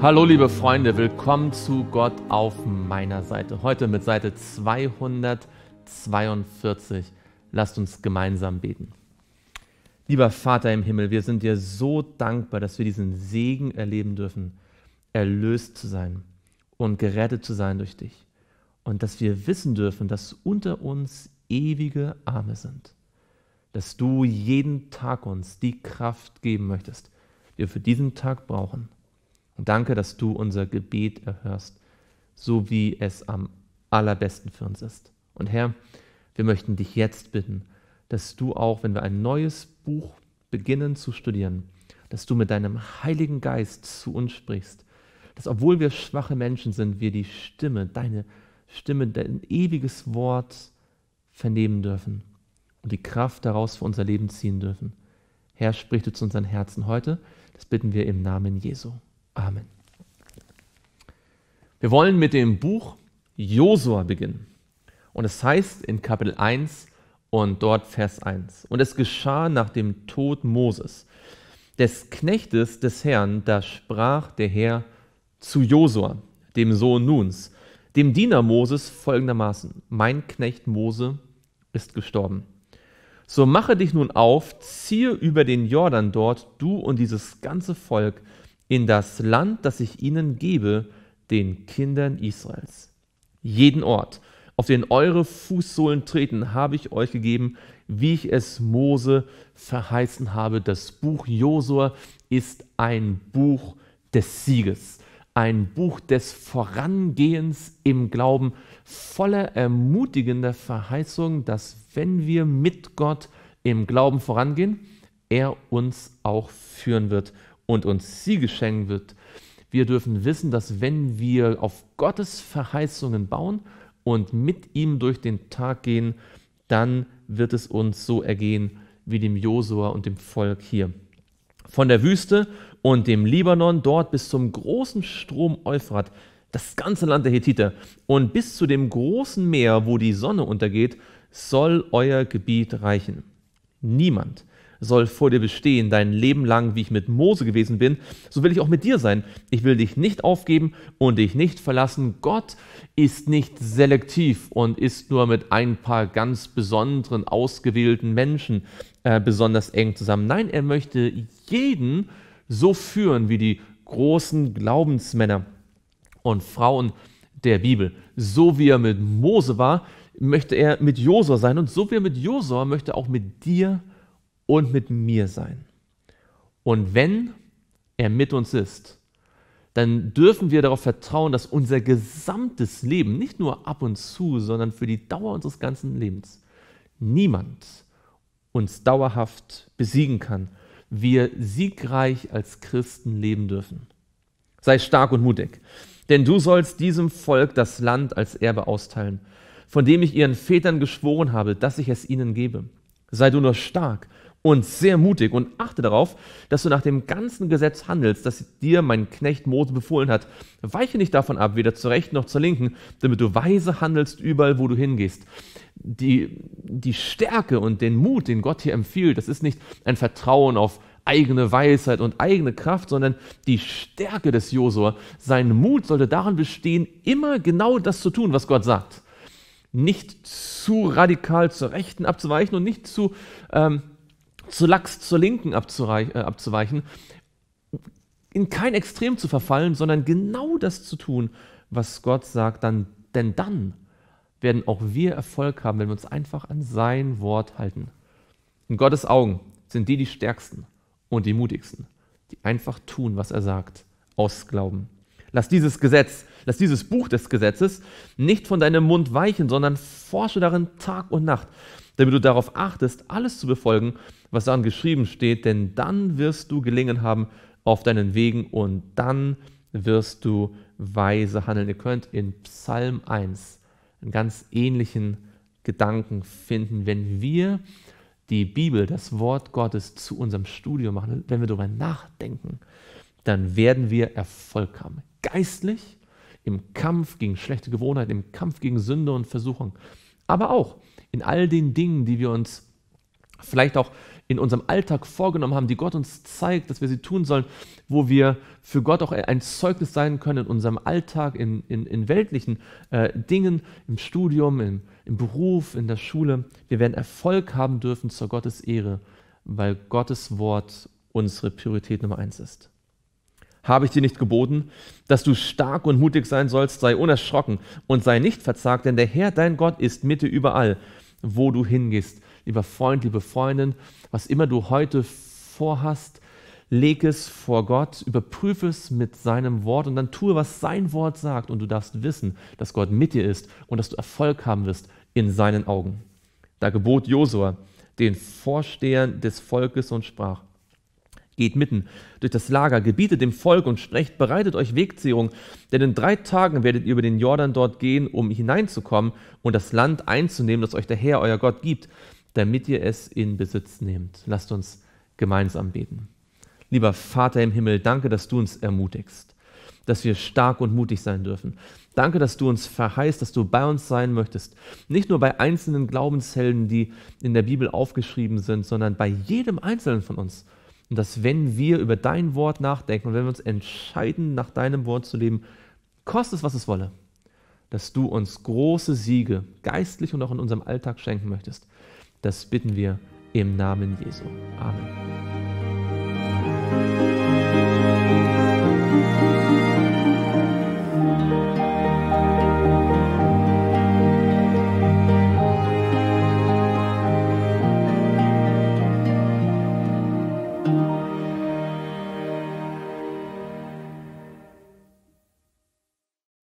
Hallo liebe Freunde, willkommen zu Gott auf meiner Seite. Heute mit Seite 242. Lasst uns gemeinsam beten. Lieber Vater im Himmel, wir sind dir so dankbar, dass wir diesen Segen erleben dürfen, erlöst zu sein und gerettet zu sein durch dich. Und dass wir wissen dürfen, dass unter uns ewige Arme sind. Dass du jeden Tag uns die Kraft geben möchtest, die wir für diesen Tag brauchen und danke, dass du unser Gebet erhörst, so wie es am allerbesten für uns ist. Und Herr, wir möchten dich jetzt bitten, dass du auch, wenn wir ein neues Buch beginnen zu studieren, dass du mit deinem Heiligen Geist zu uns sprichst, dass obwohl wir schwache Menschen sind, wir die Stimme, deine Stimme, dein ewiges Wort vernehmen dürfen und die Kraft daraus für unser Leben ziehen dürfen. Herr, sprich du zu unseren Herzen heute, das bitten wir im Namen Jesu. Amen. Wir wollen mit dem Buch Josua beginnen. Und es heißt in Kapitel 1 und dort Vers 1. Und es geschah nach dem Tod Moses, des Knechtes des Herrn, da sprach der Herr zu Josua, dem Sohn Nuns, dem Diener Moses folgendermaßen, mein Knecht Mose ist gestorben. So mache dich nun auf, ziehe über den Jordan dort, du und dieses ganze Volk, in das Land, das ich ihnen gebe, den Kindern Israels. Jeden Ort, auf den eure Fußsohlen treten, habe ich euch gegeben, wie ich es Mose verheißen habe. Das Buch Josua ist ein Buch des Sieges, ein Buch des Vorangehens im Glauben, voller ermutigender Verheißung, dass wenn wir mit Gott im Glauben vorangehen, er uns auch führen wird und uns Siege schenken wird. Wir dürfen wissen, dass wenn wir auf Gottes Verheißungen bauen und mit ihm durch den Tag gehen, dann wird es uns so ergehen wie dem Josua und dem Volk hier. Von der Wüste und dem Libanon dort bis zum großen Strom Euphrat, das ganze Land der Hethiter und bis zu dem großen Meer, wo die Sonne untergeht, soll euer Gebiet reichen. Niemand soll vor dir bestehen, dein Leben lang, wie ich mit Mose gewesen bin, so will ich auch mit dir sein. Ich will dich nicht aufgeben und dich nicht verlassen. Gott ist nicht selektiv und ist nur mit ein paar ganz besonderen, ausgewählten Menschen äh, besonders eng zusammen. Nein, er möchte jeden so führen wie die großen Glaubensmänner und Frauen der Bibel. So wie er mit Mose war, möchte er mit Josua sein und so wie er mit Josua möchte auch mit dir und mit mir sein. Und wenn er mit uns ist, dann dürfen wir darauf vertrauen, dass unser gesamtes Leben, nicht nur ab und zu, sondern für die Dauer unseres ganzen Lebens, niemand uns dauerhaft besiegen kann. Wir siegreich als Christen leben dürfen. Sei stark und mutig, denn du sollst diesem Volk das Land als Erbe austeilen, von dem ich ihren Vätern geschworen habe, dass ich es ihnen gebe. Sei du nur stark und sehr mutig und achte darauf, dass du nach dem ganzen Gesetz handelst, das dir mein Knecht Mose befohlen hat. Weiche nicht davon ab, weder zur rechten noch zur linken, damit du weise handelst überall, wo du hingehst. Die, die Stärke und den Mut, den Gott hier empfiehlt, das ist nicht ein Vertrauen auf eigene Weisheit und eigene Kraft, sondern die Stärke des Josua. Sein Mut sollte darin bestehen, immer genau das zu tun, was Gott sagt. Nicht zu radikal zur Rechten abzuweichen und nicht zu ähm, zur Lachs zur Linken äh, abzuweichen, in kein Extrem zu verfallen, sondern genau das zu tun, was Gott sagt, dann, denn dann werden auch wir Erfolg haben, wenn wir uns einfach an sein Wort halten. In Gottes Augen sind die die stärksten und die mutigsten, die einfach tun, was er sagt, aus Glauben. Lass dieses Gesetz, lass dieses Buch des Gesetzes nicht von deinem Mund weichen, sondern forsche darin Tag und Nacht, damit du darauf achtest, alles zu befolgen, was daran geschrieben steht, denn dann wirst du gelingen haben auf deinen Wegen und dann wirst du weise handeln. Ihr könnt in Psalm 1 einen ganz ähnlichen Gedanken finden, wenn wir die Bibel, das Wort Gottes zu unserem Studium machen, wenn wir darüber nachdenken, dann werden wir Erfolg haben. Geistlich, im Kampf gegen schlechte Gewohnheiten, im Kampf gegen Sünde und Versuchung, aber auch in all den Dingen, die wir uns vielleicht auch in unserem Alltag vorgenommen haben, die Gott uns zeigt, dass wir sie tun sollen, wo wir für Gott auch ein Zeugnis sein können in unserem Alltag, in, in, in weltlichen äh, Dingen, im Studium, in, im Beruf, in der Schule. Wir werden Erfolg haben dürfen zur Gottes Ehre, weil Gottes Wort unsere Priorität Nummer eins ist. Habe ich dir nicht geboten? Dass du stark und mutig sein sollst, sei unerschrocken und sei nicht verzagt, denn der Herr, dein Gott, ist Mitte überall, wo du hingehst. Lieber Freund, liebe Freundin, was immer du heute vorhast, leg es vor Gott, überprüfe es mit seinem Wort und dann tue, was sein Wort sagt. Und du darfst wissen, dass Gott mit dir ist und dass du Erfolg haben wirst in seinen Augen. Da gebot Josua den Vorstehern des Volkes und sprach, Geht mitten durch das Lager, gebietet dem Volk und sprecht, bereitet euch Wegzehrung, denn in drei Tagen werdet ihr über den Jordan dort gehen, um hineinzukommen und das Land einzunehmen, das euch der Herr, euer Gott, gibt, damit ihr es in Besitz nehmt. Lasst uns gemeinsam beten. Lieber Vater im Himmel, danke, dass du uns ermutigst, dass wir stark und mutig sein dürfen. Danke, dass du uns verheißt, dass du bei uns sein möchtest. Nicht nur bei einzelnen Glaubenshelden, die in der Bibel aufgeschrieben sind, sondern bei jedem Einzelnen von uns und dass wenn wir über dein Wort nachdenken und wenn wir uns entscheiden, nach deinem Wort zu leben, kostet es, was es wolle, dass du uns große Siege geistlich und auch in unserem Alltag schenken möchtest. Das bitten wir im Namen Jesu. Amen.